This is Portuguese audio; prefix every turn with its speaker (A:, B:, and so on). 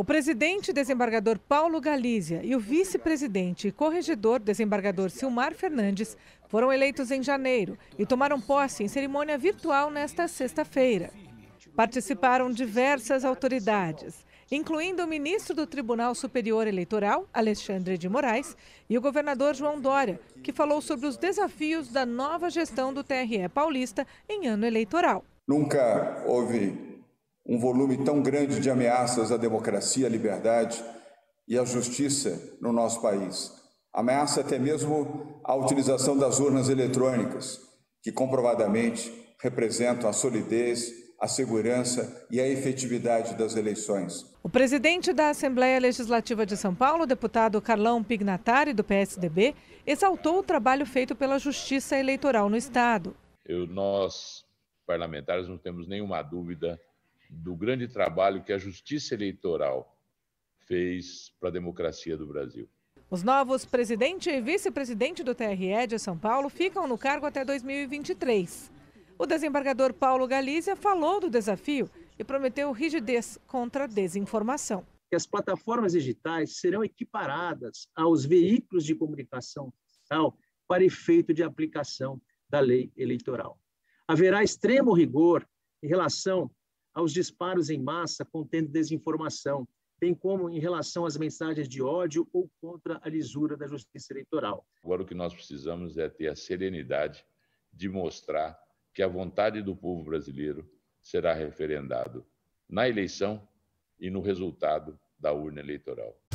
A: O presidente desembargador Paulo Galizia e o vice-presidente e corregedor desembargador Silmar Fernandes foram eleitos em janeiro e tomaram posse em cerimônia virtual nesta sexta-feira. Participaram diversas autoridades, incluindo o ministro do Tribunal Superior Eleitoral, Alexandre de Moraes, e o governador João Dória, que falou sobre os desafios da nova gestão do TRE paulista em ano eleitoral.
B: Nunca houve um volume tão grande de ameaças à democracia, à liberdade e à justiça no nosso país. Ameaça até mesmo a utilização das urnas eletrônicas, que comprovadamente representam a solidez, a segurança e a efetividade das eleições.
A: O presidente da Assembleia Legislativa de São Paulo, deputado Carlão Pignatari, do PSDB, exaltou o trabalho feito pela Justiça Eleitoral no Estado.
C: Eu, nós, parlamentares, não temos nenhuma dúvida do grande trabalho que a justiça eleitoral fez para a democracia do Brasil.
A: Os novos presidente e vice-presidente do TRE de São Paulo ficam no cargo até 2023. O desembargador Paulo Galizia falou do desafio e prometeu rigidez contra a desinformação. As
D: plataformas digitais serão equiparadas aos veículos de comunicação digital para efeito de aplicação da lei eleitoral. Haverá extremo rigor em relação aos disparos em massa contendo desinformação, bem como em relação às mensagens de ódio ou contra a lisura da justiça eleitoral.
C: Agora, o que nós precisamos é ter a serenidade de mostrar que a vontade do povo brasileiro será referendado na eleição e no resultado da urna eleitoral.